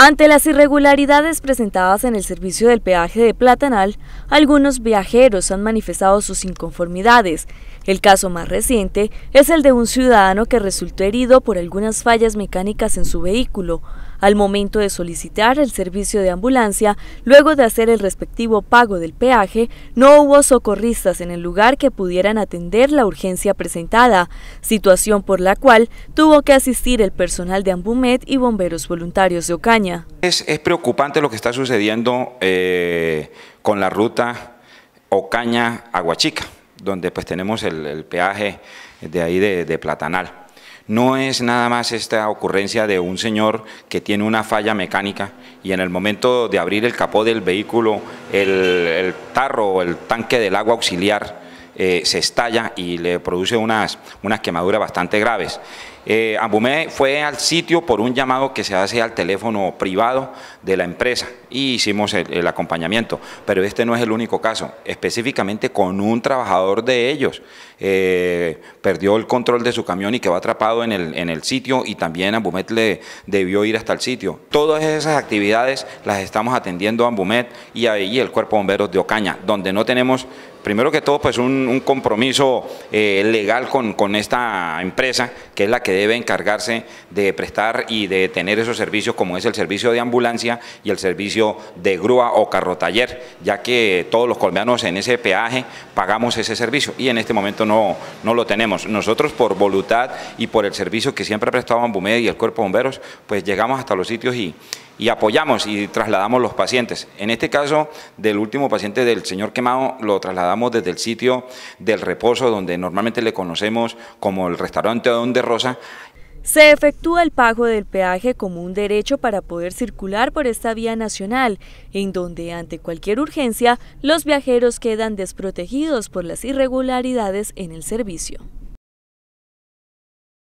Ante las irregularidades presentadas en el servicio del peaje de Platanal, algunos viajeros han manifestado sus inconformidades. El caso más reciente es el de un ciudadano que resultó herido por algunas fallas mecánicas en su vehículo al momento de solicitar el servicio de ambulancia, luego de hacer el respectivo pago del peaje, no hubo socorristas en el lugar que pudieran atender la urgencia presentada, situación por la cual tuvo que asistir el personal de Ambumet y bomberos voluntarios de Ocaña. Es, preocupante lo que está sucediendo eh, con la ruta Ocaña-Aguachica, donde pues tenemos el, peaje de ahí de Platanal. No es nada más esta ocurrencia de un señor que tiene una falla mecánica y en el momento de abrir el capó del vehículo, el, tarro o el tanque del agua auxiliar eh, se estalla y le produce unas, unas quemaduras bastante graves. Eh, Ambumet fue al sitio por un llamado que se hace al teléfono privado de la empresa y hicimos el, acompañamiento, pero este no es el único caso, específicamente con un trabajador de ellos, eh, perdió el control de su camión y quedó atrapado en el, en el sitio y también Ambumet le debió ir hasta el sitio. Todas esas actividades las estamos atendiendo Ambumet y ahí el Cuerpo Bomberos de Ocaña, donde no tenemos primero que todo, pues un, compromiso eh, legal con, con, esta empresa, que es la que debe encargarse de prestar y de tener esos servicios, como es el servicio de ambulancia y el servicio de grúa o carro taller ya que todos los colombianos en ese peaje pagamos ese servicio y en este momento no, no lo tenemos. Nosotros, por voluntad y por el servicio que siempre ha prestado y el Cuerpo Bomberos, pues llegamos hasta los sitios y y apoyamos y trasladamos los pacientes. En este caso del último paciente del señor quemado lo trasladamos desde el sitio del reposo, donde normalmente le conocemos como el restaurante Don de Rosa, se efectúa el pago del peaje como un derecho para poder circular por esta vía nacional, en donde ante cualquier urgencia los viajeros quedan desprotegidos por las irregularidades en el servicio.